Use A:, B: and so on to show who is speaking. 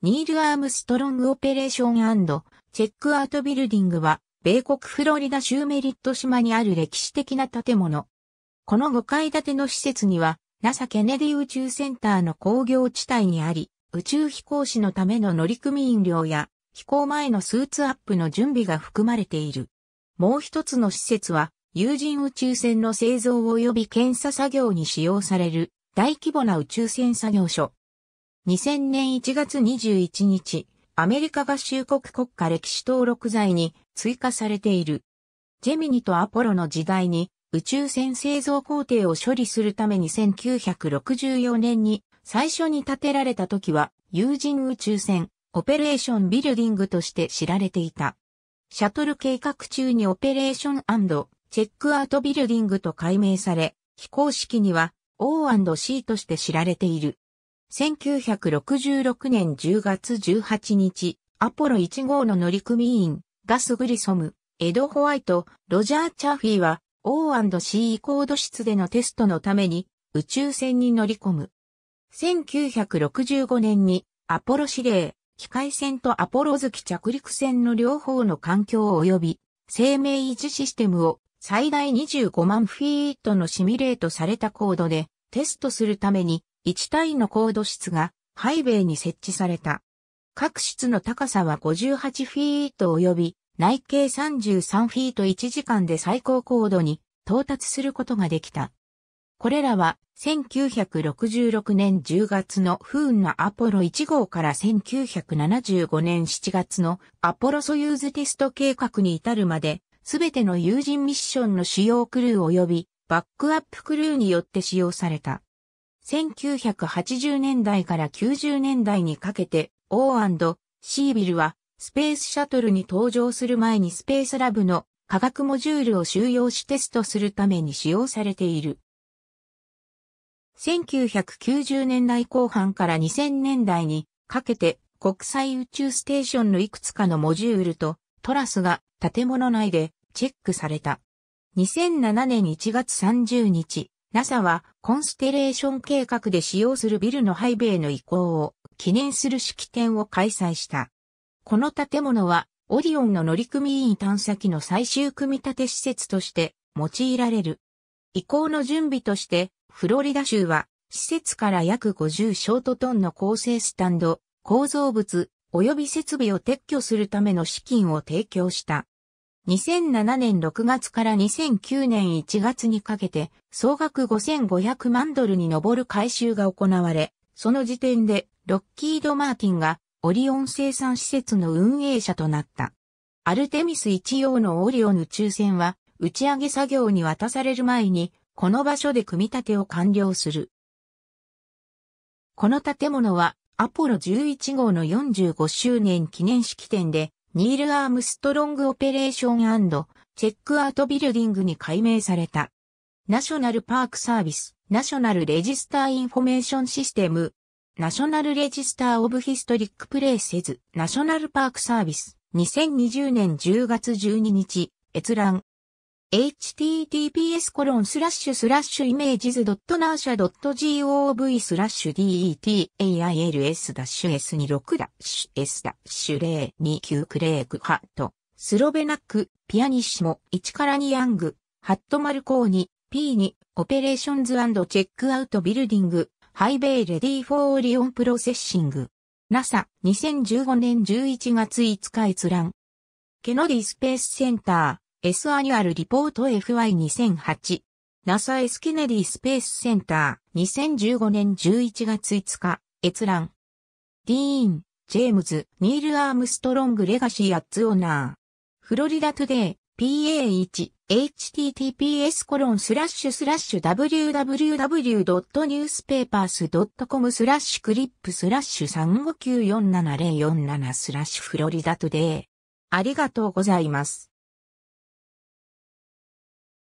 A: ニール・アームストロング・オペレーションチェックアートビルディングは、米国フロリダ州メリット島にある歴史的な建物。この5階建ての施設には、NASA ケネディ宇宙センターの工業地帯にあり、宇宙飛行士のための乗組員寮や、飛行前のスーツアップの準備が含まれている。もう一つの施設は、有人宇宙船の製造及び検査作業に使用される大規模な宇宙船作業所、2000年1月21日、アメリカ合衆国国家歴史登録罪に追加されている。ジェミニとアポロの時代に宇宙船製造工程を処理するために1964年に最初に建てられた時は有人宇宙船オペレーションビルディングとして知られていた。シャトル計画中にオペレーションチェックアウトビルディングと改名され、非公式には O&C として知られている。1966年10月18日、アポロ1号の乗組員、ガス・グリソム、エド・ホワイト、ロジャー・チャーフィーは、O&C コード室でのテストのために、宇宙船に乗り込む。1965年に、アポロ指令、機械船とアポロ月着陸船の両方の環境及び、生命維持システムを最大25万フィートのシミュレートされたコードでテストするために1単位の高度室が、ハイベイに設置された。各室の高さは58フィート及び、内径33フィート1時間で最高高度に到達することができた。これらは1966年10月の不運なアポロ1号から1975年7月のアポロソユーズテスト計画に至るまで、すべての有人ミッションの主要クルー及びバックアップクルーによって使用された。1980年代から90年代にかけて、O&C ビルは、スペースシャトルに登場する前にスペースラブの化学モジュールを収容しテストするために使用されている。1990年代後半から2000年代にかけて国際宇宙ステーションのいくつかのモジュールとトラスが建物内でチェックされた。2007年1月30日、NASA はコンステレーション計画で使用するビルのハイベイの移行を記念する式典を開催した。この建物はオリオンの乗組員探査機の最終組み立て施設として用いられる。移行の準備としてフロリダ州は施設から約50ショートトンの構成スタンド、構造物、及び設備を撤去するための資金を提供した。2007年6月から2009年1月にかけて、総額5500万ドルに上る回収が行われ、その時点で、ロッキード・マーティンが、オリオン生産施設の運営者となった。アルテミス1用のオリオン宇宙船は、打ち上げ作業に渡される前に、この場所で組み立てを完了する。この建物は、アポロ11号の45周年記念式典で、ニール・アームストロング・オペレーションチェックアートビルディングに改名された。ナショナルパークサービス、ナショナルレジスターインフォメーションシステム、ナショナルレジスターオブヒストリックプレイセズ、ナショナルパークサービス、2020年10月12日、閲覧。https コロンスラッシュスラッシュイメージズドットナーシャドット gov スラッシュ details ダッシュ s26 ダッシュ s ダッシュ029クレークハットスロベナックピアニッシモ1から2ヤングハットマルコーニ P2 オペレーションズチェックアウトビルディングハイベイレディフォーオリオンプロセッシング NASA 2015年11月5日閲覧ケノディスペースセンター S アニュアルリポート FY2008 NASA S ケネディスペースセンター2015年11月5日閲覧ディーン、ジェームズ、ニール・アームストロング・レガシー・アッツ・オナーフロリダ・トゥデイ PA1 https コロンスラッシュスラッシュ www.newspapers.com スラッシュクリップスラッシュ35947047スラッシュフロリダトゥデイありがとうございます。